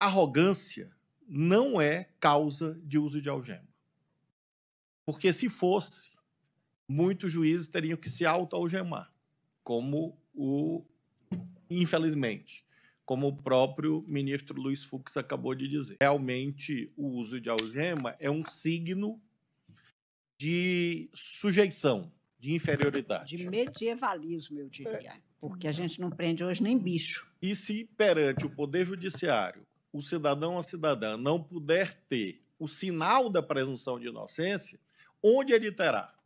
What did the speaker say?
arrogância não é causa de uso de algema. Porque se fosse, muitos juízes teriam que se auto-algemar, como o, infelizmente, como o próprio ministro Luiz Fux acabou de dizer. Realmente, o uso de algema é um signo de sujeição, de inferioridade. De medievalismo, eu diria. É. Porque a gente não prende hoje nem bicho. E se perante o Poder Judiciário o cidadão ou a cidadã não puder ter o sinal da presunção de inocência, onde ele terá?